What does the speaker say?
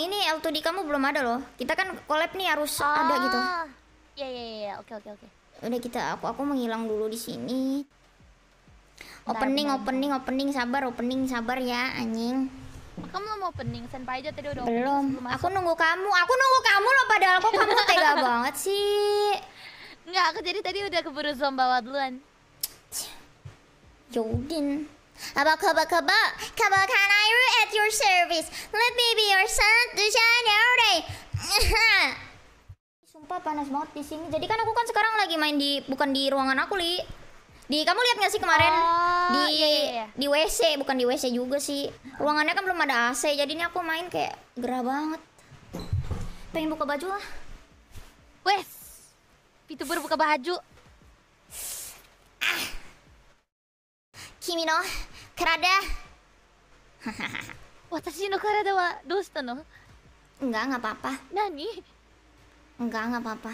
ini L2D kamu belum ada loh. Kita kan collab nih harus oh. ada gitu. Iya iya iya, oke oke oke. Udah kita aku aku menghilang dulu di sini. Opening opening opening sabar opening sabar ya anjing. Kamu mau opening, senpai aja tadi udah Belum, aku nunggu kamu, aku nunggu kamu loh padahal kok kamu tega banget sih Enggak, aku jadi tadi udah keburu zoom bawa duluan Yodin kabar kaba, kaba kanairu at your service. Let me sana tuh sana Sumpah panas banget di sini. Jadi kan aku kan sekarang lagi main di bukan di ruangan aku, Li. Di kamu lihat nggak sih kemarin oh, di iya, iya. iya. di WC, bukan di WC juga sih. Ruangannya kan belum ada AC, jadi ini aku main kayak gerah banget. Pengen buka baju lah. Wes. baru buka baju. Ah. Kimi no Kerada. 私の体はどうしたのガンガパパ。何ガンガパパ。